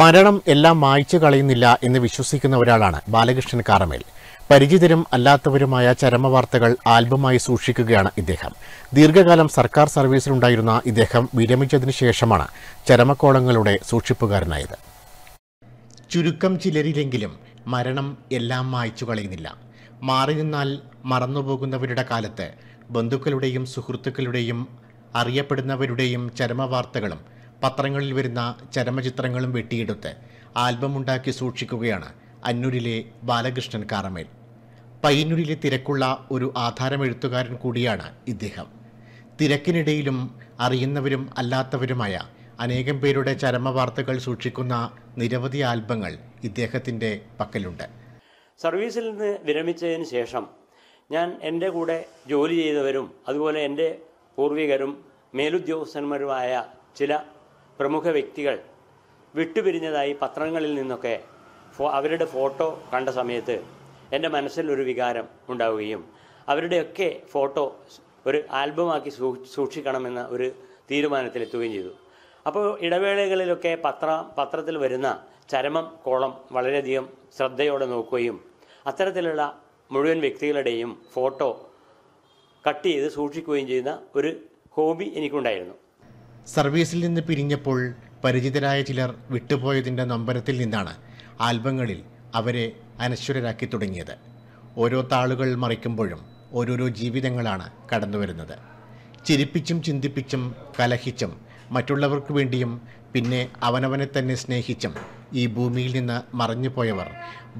മരണം എല്ലാം മായ്ച്ചു കളയുന്നില്ല എന്ന് വിശ്വസിക്കുന്ന ഒരാളാണ് ബാലകൃഷ്ണൻ കാറമേൽ പരിചിതരും അല്ലാത്തവരുമായ വാർത്തകൾ ആൽബമായി സൂക്ഷിക്കുകയാണ് ഇദ്ദേഹം ദീർഘകാലം സർക്കാർ സർവീസിലുണ്ടായിരുന്ന ഇദ്ദേഹം വിരമിച്ചതിനു ശേഷമാണ് ചരമക്കോളങ്ങളുടെ സൂക്ഷിപ്പുകാരനായത് ചുരുക്കം ചിലരിലെങ്കിലും മരണം എല്ലാം മായ്ച്ചു കളയുന്നില്ല മാറി നിന്നാൽ മറന്നുപോകുന്നവരുടെ കാലത്ത് ബന്ധുക്കളുടെയും സുഹൃത്തുക്കളുടെയും അറിയപ്പെടുന്നവരുടെയും ചരമവാർത്തകളും പത്രങ്ങളിൽ വരുന്ന ചരമചിത്രങ്ങളും വെട്ടിയെടുത്ത് ആൽബമുണ്ടാക്കി സൂക്ഷിക്കുകയാണ് അന്നൂരിലെ ബാലകൃഷ്ണൻ കാറമേൽ പയ്യന്നൂരിലെ തിരക്കുള്ള ഒരു ആധാരമെഴുത്തുകാരൻ കൂടിയാണ് ഇദ്ദേഹം തിരക്കിനിടയിലും അറിയുന്നവരും അല്ലാത്തവരുമായ അനേകം പേരുടെ ചരമ വാർത്തകൾ സൂക്ഷിക്കുന്ന നിരവധി ആൽബങ്ങൾ ഇദ്ദേഹത്തിൻ്റെ പക്കലുണ്ട് സർവീസിൽ നിന്ന് വിരമിച്ചതിന് ശേഷം ഞാൻ എൻ്റെ കൂടെ ജോലി ചെയ്തവരും അതുപോലെ എൻ്റെ പൂർവികരും മേലുദ്യോഗസ്ഥന്മാരുമായ ചില പ്രമുഖ വ്യക്തികൾ വിട്ടുപിരിഞ്ഞതായി പത്രങ്ങളിൽ നിന്നൊക്കെ അവരുടെ ഫോട്ടോ കണ്ട സമയത്ത് എൻ്റെ മനസ്സിൽ ഒരു വികാരം ഉണ്ടാവുകയും അവരുടെയൊക്കെ ഫോട്ടോ ഒരു ആൽബമാക്കി സൂക്ഷിക്കണമെന്ന ഒരു തീരുമാനത്തിലെത്തുകയും ചെയ്തു അപ്പോൾ ഇടവേളകളിലൊക്കെ പത്ര പത്രത്തിൽ വരുന്ന ചരമം കോളം വളരെയധികം ശ്രദ്ധയോടെ നോക്കുകയും അത്തരത്തിലുള്ള മുഴുവൻ വ്യക്തികളുടെയും ഫോട്ടോ കട്ട് ചെയ്ത് സൂക്ഷിക്കുകയും ചെയ്യുന്ന ഒരു ഹോബി എനിക്കുണ്ടായിരുന്നു സർവീസിൽ നിന്ന് പിരിഞ്ഞപ്പോൾ പരിചിതരായ ചിലർ വിട്ടുപോയതിൻ്റെ നൊമ്പരത്തിൽ നിന്നാണ് ആൽബങ്ങളിൽ അവരെ അനശ്വരരാക്കി തുടങ്ങിയത് ഓരോ താളുകൾ മറിക്കുമ്പോഴും ഓരോരോ ജീവിതങ്ങളാണ് കടന്നുവരുന്നത് ചിരിപ്പിച്ചും ചിന്തിപ്പിച്ചും കലഹിച്ചും മറ്റുള്ളവർക്ക് വേണ്ടിയും പിന്നെ അവനവനെ തന്നെ സ്നേഹിച്ചും ഈ ഭൂമിയിൽ നിന്ന് പോയവർ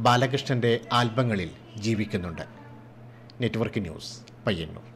ബാലകൃഷ്ണൻ്റെ ആൽബങ്ങളിൽ ജീവിക്കുന്നുണ്ട് നെറ്റ്വർക്ക് ന്യൂസ് പയ്യന്നൂർ